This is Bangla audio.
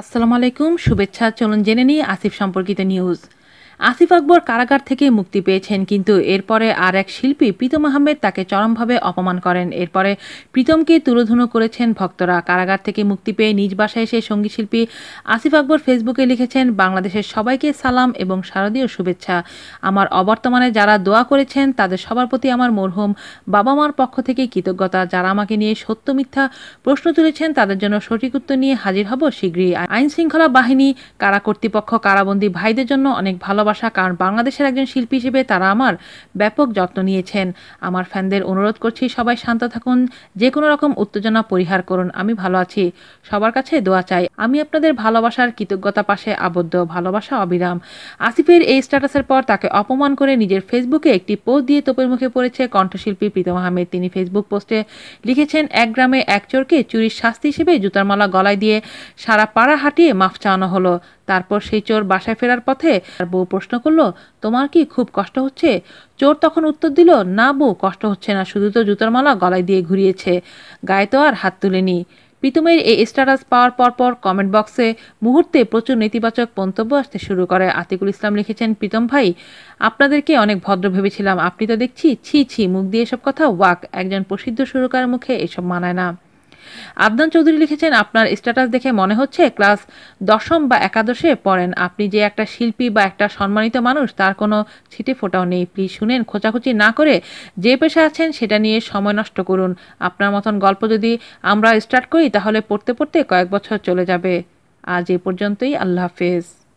আসসালামু আলাইকুম শুভেচ্ছা চলুন জেনে নিই আসিফ সম্পর্কিত নিউজ আসিফ আকবর কারাগার থেকে মুক্তি পেয়েছেন কিন্তু এরপরে আর এক শিল্পী প্রীতম আহমেদ তাকে চরমভাবে অপমান করেন এরপরে প্রীতমকে তুলোধুনো করেছেন ভক্তরা কারাগার থেকে মুক্তি পেয়ে নিজ বাসায় এসে শিল্পী আসিফ আকবর ফেসবুকে লিখেছেন বাংলাদেশের সবাইকে সালাম এবং শারদীয় শুভেচ্ছা আমার অবর্তমানে যারা দোয়া করেছেন তাদের সবার প্রতি আমার মরহুম বাবা মার পক্ষ থেকে কৃতজ্ঞতা যারা আমাকে নিয়ে সত্য মিথ্যা প্রশ্ন তুলেছেন তাদের জন্য সঠিক উত্তর নিয়ে হাজির হব শীঘ্রই আইন শৃঙ্খলা বাহিনী কারা কর্তৃপক্ষ কারাবন্দী ভাইদের জন্য অনেক ভালো ভালোবাসা কারণ বাংলাদেশের একজন শিল্পী হিসেবে তারা আমার ব্যাপক যত্ন নিয়েছেন আমার ফ্যানদের অনুরোধ করছি সবাই শান্ত থাকুন যে কোনো রকম উত্তেজনা পরিহার করুন আমি ভালো আছি সবার কাছে দোয়া চাই আমি আপনাদের ভালোবাসার কৃতজ্ঞতা পাশে আবদ্ধ ভালোবাসা অবিরাম আসিফের এই স্ট্যাটাসের পর তাকে অপমান করে নিজের ফেসবুকে একটি পোস্ট দিয়ে তোপের মুখে পড়েছে কণ্ঠশিল্পী প্রীতম আহমেদ তিনি ফেসবুক পোস্টে লিখেছেন এক গ্রামে এক চোরকে চুরির শাস্তি হিসেবে জুতার মালা গলায় দিয়ে সারা পাড়া হাঁটিয়ে মাফ চাওয়ানো হলো তারপর সেই চোর বাসায় ফেরার পথে তার বউ প্রশ্ন করলো তোমার কি খুব কষ্ট হচ্ছে চোর তখন উত্তর দিল না বউ কষ্ট হচ্ছে না শুধু তো জুতোর মালা গলায় দিয়ে ঘুরিয়েছে গায়ে তো আর হাত তুলেনি প্রীতমের এই স্ট্যাটাস পাওয়ার পর পর কমেন্ট বক্সে মুহূর্তে প্রচুর নেতিবাচক মন্তব্য আসতে শুরু করে আতিকুল ইসলাম লিখেছেন প্রীতম ভাই আপনাদেরকে অনেক ভদ্র ভেবেছিলাম আপনি তো দেখছি ছি ছি মুখ দিয়ে এসব কথা ওয়াক একজন প্রসিদ্ধ সুরকারের মুখে এসব মানায় না আদনান চৌধুরী লিখেছেন আপনার স্ট্যাটাস দেখে মনে হচ্ছে ক্লাস দশম বা একাদশে পড়েন আপনি যে একটা শিল্পী বা একটা সম্মানিত মানুষ তার কোনো ছিটে ফোটাও নেই প্লিজ শুনেন খোঁচাখুচি না করে যে পেশা আছেন সেটা নিয়ে সময় নষ্ট করুন আপনার মতন গল্প যদি আমরা স্টার্ট করি তাহলে পড়তে পড়তে কয়েক বছর চলে যাবে আজ এ পর্যন্তই আল্লাহ হাফেজ